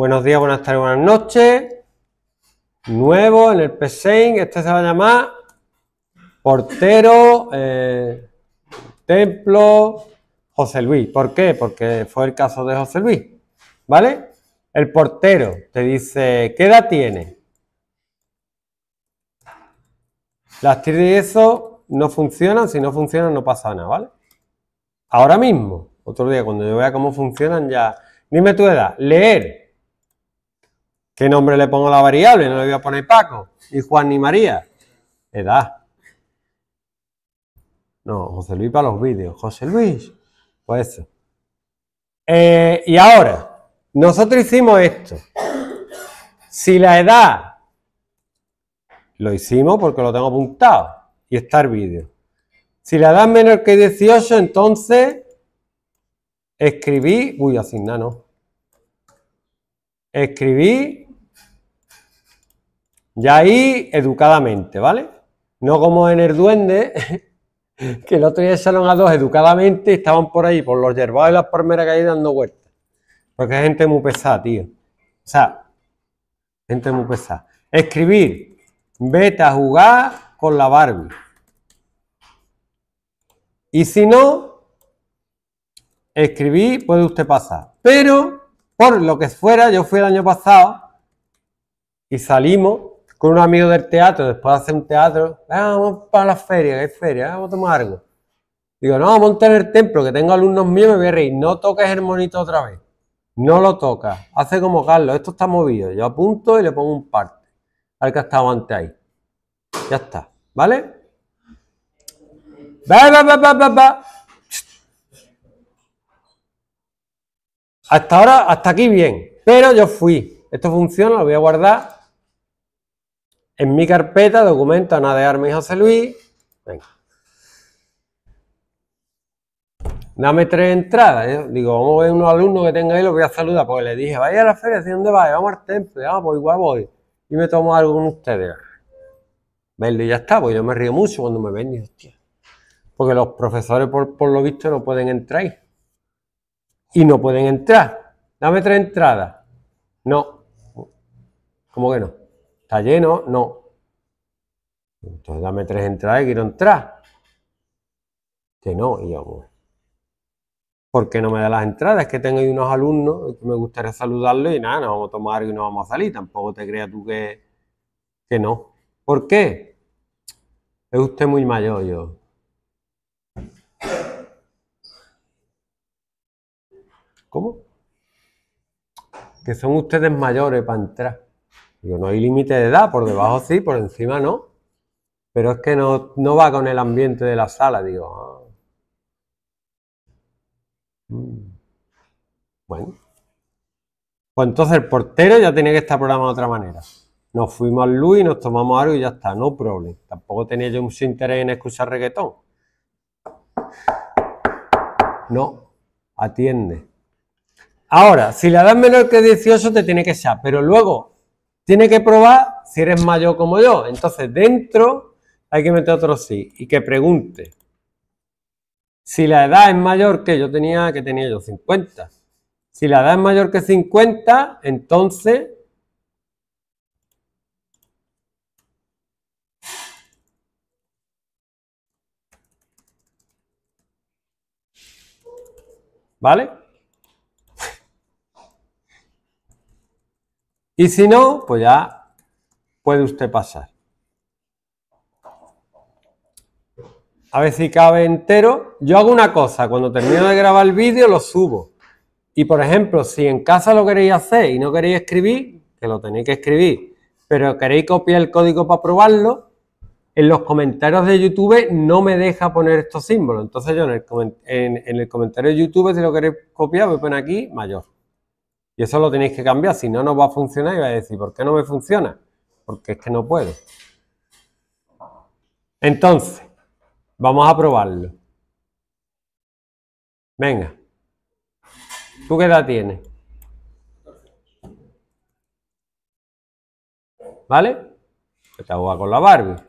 Buenos días, buenas tardes, buenas noches. Nuevo en el PSEIN, este se va a llamar portero, eh, templo, José Luis. ¿Por qué? Porque fue el caso de José Luis. ¿Vale? El portero te dice, ¿qué edad tiene? Las tiras de eso no funcionan, si no funcionan no pasa nada, ¿vale? Ahora mismo, otro día cuando yo vea cómo funcionan ya... Dime tu edad, leer. ¿Qué nombre le pongo a la variable? No le voy a poner Paco, ni Juan, ni María. Edad. No, José Luis para los vídeos. José Luis. Pues eso. Eh, y ahora, nosotros hicimos esto. Si la edad lo hicimos porque lo tengo apuntado y está el vídeo. Si la edad es menor que 18, entonces escribí, uy, asignar no. Escribí y ahí, educadamente, ¿vale? No como en el duende, que el otro día salón a dos educadamente y estaban por ahí, por los yerbados y las palmeras que hay dando vueltas. Porque hay gente muy pesada, tío. O sea, gente muy pesada. Escribir, vete a jugar con la Barbie. Y si no, escribí, puede usted pasar. Pero, por lo que fuera, yo fui el año pasado y salimos con un amigo del teatro, después de hacer un teatro, ah, vamos para la feria, que hay feria, ah, vamos a tomar algo. Digo, no, monta en el templo, que tengo alumnos míos, me voy a reír. No toques el monito otra vez. No lo tocas. Hace como Carlos, esto está movido. Yo apunto y le pongo un parte al que ha estado antes ahí. Ya está, ¿vale? Va, va, va, va, va, va. Hasta ahora, hasta aquí bien. Pero yo fui. Esto funciona, lo voy a guardar en mi carpeta, documento a de mi José Luis. Venga. Dame tres entradas. ¿eh? Digo, vamos a ver unos alumnos que tenga ahí, los voy a saludar. Porque le dije, vaya a la feria, ¿de dónde vas? Vamos al templo, ah, pues igual voy. Y me tomo algo con ustedes. Verde, ya está, pues yo me río mucho cuando me ven hostia. Porque los profesores, por, por lo visto, no pueden entrar ahí. Y no pueden entrar. Dame tres entradas. No. ¿Cómo que no? ¿Está lleno? No. Entonces dame tres entradas y quiero entrar. Que no, y ¿por qué no me da las entradas? Es que tengo ahí unos alumnos que me gustaría saludarlos y nada, nos vamos a tomar y no vamos a salir. Tampoco te creas tú que, que no. ¿Por qué? Es usted muy mayor, yo. ¿Cómo? Que son ustedes mayores para entrar. Digo, no hay límite de edad, por debajo sí, por encima no. Pero es que no, va con el ambiente de la sala, digo. Ah. Mm. Bueno. Pues entonces el portero ya tenía que estar programado de otra manera. Nos fuimos al Luis, nos tomamos algo y ya está, no problema. Tampoco tenía yo mucho interés en escuchar reggaetón. No, atiende. Ahora, si la das menor que 18 te tiene que echar, pero luego tiene que probar si eres mayor como yo. Entonces, dentro hay que meter otro sí y que pregunte. Si la edad es mayor que yo tenía, que tenía yo 50. Si la edad es mayor que 50, entonces ¿Vale? Y si no, pues ya puede usted pasar. A ver si cabe entero. Yo hago una cosa, cuando termino de grabar el vídeo lo subo. Y por ejemplo, si en casa lo queréis hacer y no queréis escribir, que lo tenéis que escribir, pero queréis copiar el código para probarlo, en los comentarios de YouTube no me deja poner estos símbolos. Entonces yo en el, comentario de YouTube, si lo queréis copiar, me pone aquí mayor. Y eso lo tenéis que cambiar, si no, no va a funcionar y vais a decir, ¿por qué no me funciona? Porque es que no puedo. Entonces, vamos a probarlo. Venga. ¿Tú qué edad tienes? ¿Vale? Te agua con la Barbie.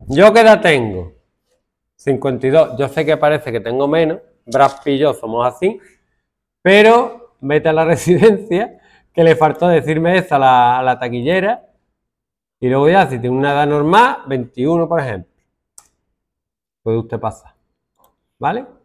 ¿Yo qué edad tengo? 52. Yo sé que parece que tengo menos. Brad y yo somos así. Pero meta a la residencia, que le faltó decirme eso a la, taquillera. Y luego ya, si tiene una edad normal, 21, por ejemplo, puede usted pasa. ¿Vale?